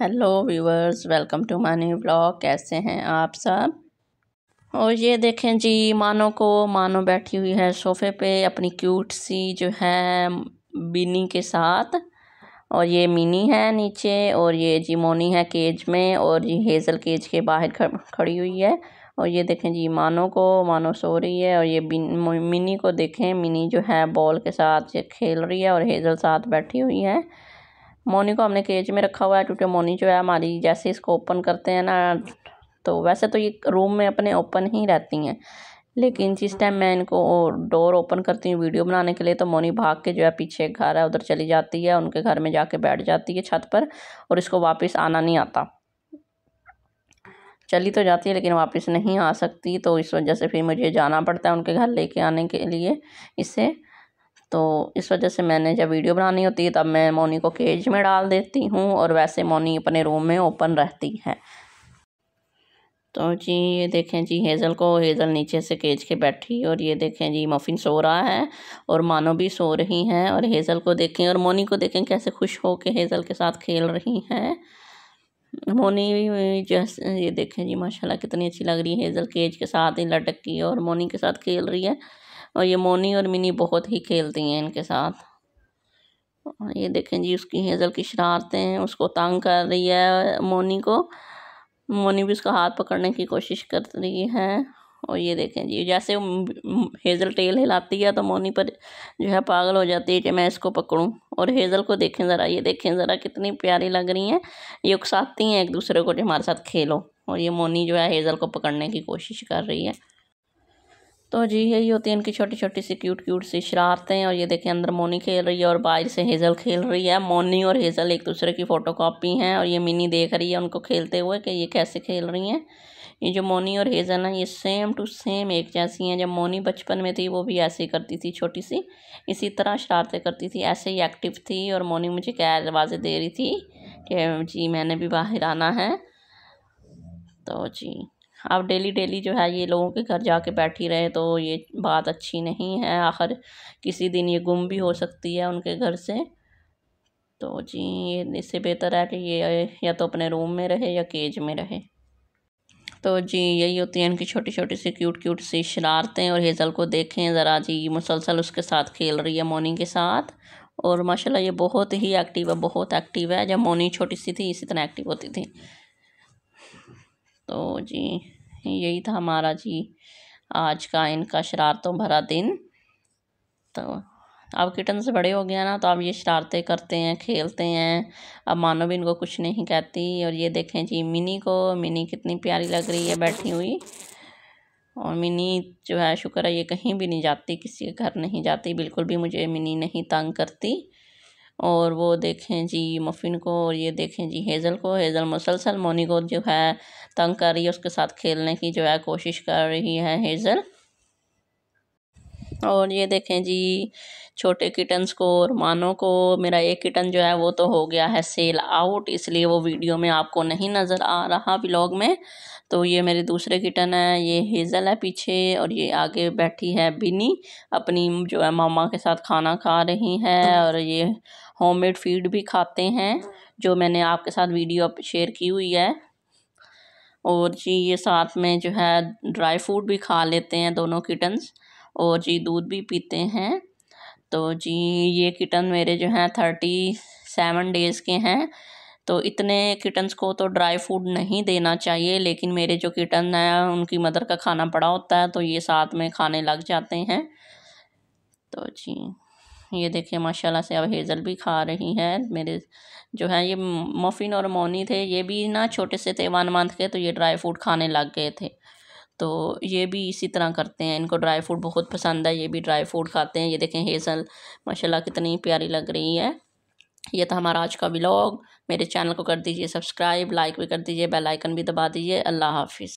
hello viewers welcome to my new blog कैसे हैं आप सब और ये देखें जी मानो को मानो बैठी हुई है सोफ़े पे अपनी क्यूट सी जो है बिनी के साथ और ये मिनी है नीचे और ये जी मोनी है केज में और ये हेज़ल केज के बाहर खड़ी हुई है और ये देखें जी मानो को मानो सो रही है और ये मिनी को देखें मिनी जो है बॉल के साथ खेल रही है और हेज़ल साथ बैठी हुई है मोनी को हमने केज में रखा हुआ है क्योंकि मोनी जो है हमारी जैसे इसको ओपन करते हैं ना तो वैसे तो ये रूम में अपने ओपन ही रहती हैं लेकिन जिस टाइम मैं इनको डोर ओपन करती हूँ वीडियो बनाने के लिए तो मोनी भाग के जो है पीछे घर है उधर चली जाती है उनके घर में जाके बैठ जाती है छत पर और इसको वापस आना नहीं आता चली तो जाती है लेकिन वापस नहीं आ सकती तो इस वजह से फिर मुझे जाना पड़ता है उनके घर लेके आने के लिए इससे तो इस वजह से मैंने जब वीडियो बनानी होती है तब मैं मोनी को केज में डाल देती हूँ और वैसे मोनी अपने रूम में ओपन रहती है तो जी ये देखें जी हेज़ल को हेज़ल नीचे से केज के बैठी और ये देखें जी मफिन सो रहा है और मानो भी सो रही हैं और हेज़ल को देखें और मोनी को देखें कैसे खुश हो के हेज़ल के साथ खेल रही हैं मोनी जैसे ये देखें जी माशाल्लाह कितनी अच्छी लग रही है हेज़ल केज के साथ ही लटक की और मोनी के साथ खेल रही है और ये मोनी और मिनी बहुत ही खेलती हैं इनके साथ ये देखें जी उसकी हेज़ल की शरारतें हैं उसको तंग कर रही है मोनी को मोनी भी उसका हाथ पकड़ने की कोशिश कर रही है और ये देखें जी जैसे हेज़ल टेल हिलाती है तो मोनी पर जो है पागल हो जाती है कि मैं इसको पकड़ूं और हेज़ल को देखें ज़रा ये देखें ज़रा कितनी प्यारी लग रही हैं ये उकसाती हैं एक दूसरे को कि हमारे साथ खेलो और ये मोनी जो है हेज़ल को पकड़ने की कोशिश कर रही है तो जी यही होती है इनकी छोटी छोटी सी क्यूट क्यूट सी शरारतें और ये देखें अंदर मोनी खेल रही है और बाहर से हेज़ल खेल रही है मोनी और हेज़ल एक दूसरे की फ़ोटो कापी हैं और ये मिनी देख रही है उनको खेलते हुए कि ये कैसे खेल रही हैं ये जो मोनी और हेज़ल हैं ये सेम टू सेम एक जैसी हैं जब मोनी बचपन में थी वो भी ऐसे ही करती थी छोटी सी इसी तरह शरारतें करती थी ऐसे ही एक्टिव थी और मोनी मुझे क्या आवाज़ें दे रही थी कि जी मैंने भी बाहर आना है तो जी आप डेली डेली जो है ये लोगों के घर जाके बैठी रहे तो ये बात अच्छी नहीं है आखिर किसी दिन ये गुम भी हो सकती है उनके घर से तो जी ये इससे बेहतर है कि ये या तो अपने रूम में रहे या केज में रहे तो जी यही होती है उनकी छोटी छोटी सी क्यूट क्यूट सी शरारतें और हेज़ल को देखें ज़रा जी मुसलसल उसके साथ खेल रही है मोनी के साथ और माशाल्लाह ये बहुत ही एक्टिव है बहुत एक्टिव है जब मोनी छोटी सी थी इसी तरह एक्टिव होती थी तो जी यही था हमारा जी आज का इनका शरारतों भरा दिन तो अब किटन से बड़े हो गया ना तो अब ये शरारतें करते हैं खेलते हैं अब मानो भी इनको कुछ नहीं कहती और ये देखें जी मिनी को मिनी कितनी प्यारी लग रही है बैठी हुई और मिनी जो है शुक्र है ये कहीं भी नहीं जाती किसी के घर नहीं जाती बिल्कुल भी मुझे मिनी नहीं तंग करती और वो देखें जी मफ़िन को और ये देखें जी हेज़ल को हेज़ल मुसलसल मोनी को जो है तंग कर रही है उसके साथ खेलने की जो है कोशिश कर रही है हेज़ल और ये देखें जी छोटे किटन्स को और मानों को मेरा एक किटन जो है वो तो हो गया है सेल आउट इसलिए वो वीडियो में आपको नहीं नज़र आ रहा ब्लॉग में तो ये मेरे दूसरे किटन है ये हेज़ल है पीछे और ये आगे बैठी है बिनी अपनी जो है मामा के साथ खाना खा रही है और ये होममेड फीड भी खाते हैं जो मैंने आपके साथ वीडियो शेयर की हुई है और जी ये साथ में जो है ड्राई फ्रूट भी खा लेते हैं दोनों किटन्स और जी दूध भी पीते हैं तो जी ये किटन मेरे जो हैं थर्टी सेवन डेज़ के हैं तो इतने किटन्स को तो ड्राई फूड नहीं देना चाहिए लेकिन मेरे जो किटन हैं उनकी मदर का खाना पड़ा होता है तो ये साथ में खाने लग जाते हैं तो जी ये देखिए माशाल्लाह से अब हेज़ल भी खा रही हैं मेरे जो हैं ये मफ़िन और मोनी थे ये भी ना छोटे से थे वन मंथ के तो ये ड्राई फ्रूट खाने लग गए थे तो ये भी इसी तरह करते हैं इनको ड्राई फ्रूट बहुत पसंद है ये भी ड्राई फ्रूट खाते हैं ये देखें हेज़ल माशाल्लाह कितनी प्यारी लग रही है ये था हमारा आज का ब्लॉग मेरे चैनल को कर दीजिए सब्सक्राइब लाइक भी कर दीजिए बेल आइकन भी दबा दीजिए अल्लाह हाफिज़